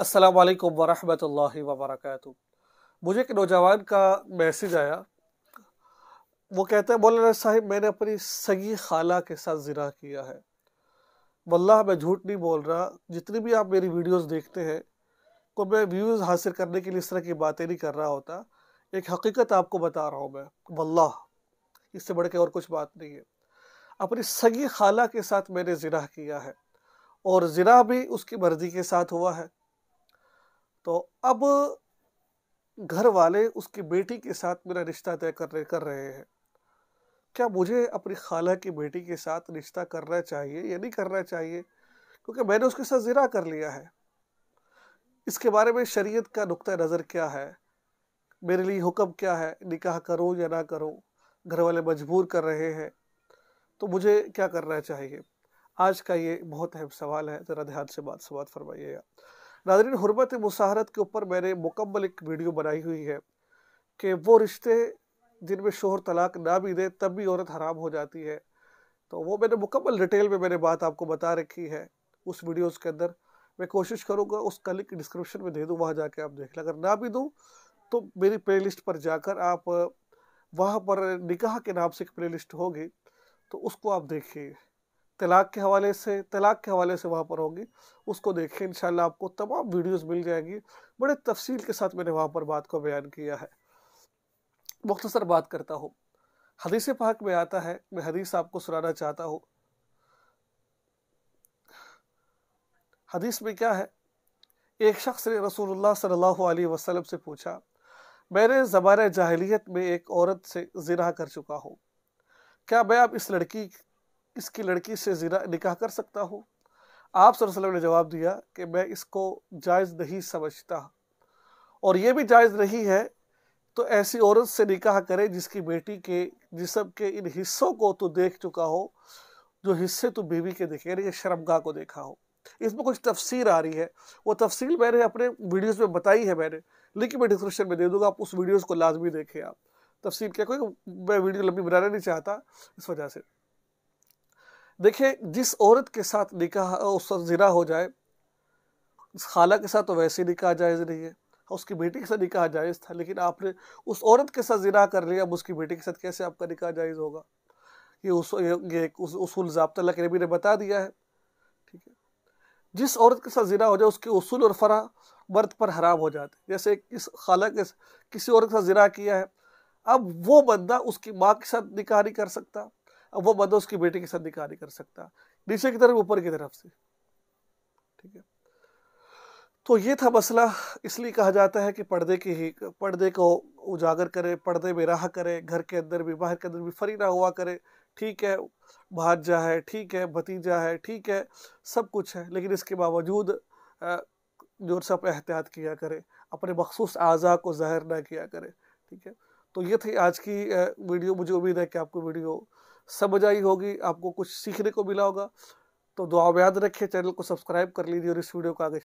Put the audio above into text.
असलकम वालेकुम वरहमतुल्लाहि मुझे एक नौजवान का मैसेज आया वो कहते हैं मौलाना साहिब मैंने अपनी सगी खाला के साथ ज़िना किया है वल्लाह मैं झूठ नहीं बोल रहा जितनी भी आप मेरी वीडियोस देखते हैं को मैं व्यूज़ हासिल करने के लिए इस तरह की बातें नहीं कर रहा होता एक हकीकत आपको बता रहा हूँ मैं वल्लाह इससे बढ़ के और कुछ बात नहीं है अपनी सगी खाला के साथ मैंने ज़िना किया है और ज़िना भी उसकी मर्ज़ी के साथ हुआ है तो अब घर वाले उसकी बेटी के साथ मेरा रिश्ता तय कर रहे कर रहे हैं क्या मुझे अपनी खाला की बेटी के साथ रिश्ता करना चाहिए या नहीं करना चाहिए क्योंकि मैंने उसके साथ ज़रा कर लिया है इसके बारे में शरीयत का नुक़ नज़र क्या है मेरे लिए हुक्म क्या है निकाह करो या ना करो घर वाले मजबूर कर रहे हैं तो मुझे क्या करना चाहिए आज का ये बहुत अहम सवाल है ज़रा ध्यान से बात से बात फरमाइएगा नादरीन हरमत मुसाहरत के ऊपर मैंने मुकम्मल एक वीडियो बनाई हुई है कि वो रिश्ते जिनमें शोहर तलाक ना भी दे तब भी औरत हराम हो जाती है तो वो मैंने मुकम्मल डिटेल में मैंने बात आपको बता रखी है उस वीडियोज़ के अंदर मैं कोशिश करूँगा उसका लिंक डिस्क्रिप्शन में दे दूँ वहाँ जाके आप देख लें अगर ना भी दूँ तो मेरी लिस्ट पर जाकर आप वहाँ पर निकाह के नाम से एक लिस्ट होगी तो उसको आप देखिए तलाक के हवाले से तलाक के हवाले से वहाँ पर होगी उसको देखें इन आपको तमाम वीडियोस मिल जाएगी बड़े तफसील के साथ मैंने वहाँ पर बात को बयान किया है मुख्तसर बात करता हूँ हदीस पाक में आता है मैं हदीस आपको सुनाना चाहता हूँ हदीस में क्या है एक शख्स ने रसूलुल्लाह सल्लल्लाहु वसलम से पूछा मैंने ज़बान जाहलीत में एक औरत से जिना कर चुका हूँ क्या मैं अब इस लड़की इसकी लड़की से जिना निकाह कर सकता हूँ आप सल्लल्लाहु ने जवाब दिया कि मैं इसको जायज़ नहीं समझता और ये भी जायज़ नहीं है तो ऐसी औरत से निकाह करें जिसकी बेटी के जिसम के इन हिस्सों को तो देख चुका हो जो हिस्से तो बीवी के देखे यानी शर्मगा को देखा हो इसमें कुछ तफसीर आ रही है वो तफसील मैंने अपने वीडियोज़ में बताई है मैंने लिंक मैं डिस्क्रिप्शन में दे दूँगा आप उस वीडियोज़ को लाजमी देखें आप तफसील क्या कोई मैं वीडियो लंबी बनाना नहीं चाहता इस वजह से देखिए जिस औरत के साथ निकाह उस जिरा हो जाए खाला के साथ तो वैसे ही निकाह जायज़ नहीं है उसकी बेटी के साथ निकाह जायज़ था लेकिन आपने उस औरत के साथ जिना कर लिया अब उसकी बेटी के साथ कैसे आपका निकाह जायज़ होगा ये उस ये उस, उसूल जबता के नबी ने बता दिया है ठीक है जिस औरत के साथ जिरा हो जाए उसके उसूल और फरा मर्द पर हराम हो जाते जैसे इस खाला के किसी औरत के साथ जिरा किया है अब वो बंदा उसकी माँ के साथ निकाह नहीं कर सकता अब वो बंदा उसकी बेटी के साथ निकाह नहीं कर सकता नीचे की तरफ ऊपर की तरफ से ठीक है तो ये था मसला इसलिए कहा जाता है कि पर्दे के ही पर्दे को उजागर करें पर्दे में राह करें घर के अंदर भी बाहर के अंदर भी फरी ना हुआ करे ठीक है भाजा है ठीक है भतीजा है ठीक है सब कुछ है लेकिन इसके बावजूद जो सब एहतियात किया करे अपने मखसूस अज़ा को ज़ाहिर ना किया करे ठीक है तो ये थी आज की वीडियो मुझे उम्मीद है कि आपको वीडियो समझ आई होगी आपको कुछ सीखने को मिला होगा तो दुआ याद रखिए चैनल को सब्सक्राइब कर लीजिए और इस वीडियो को आगे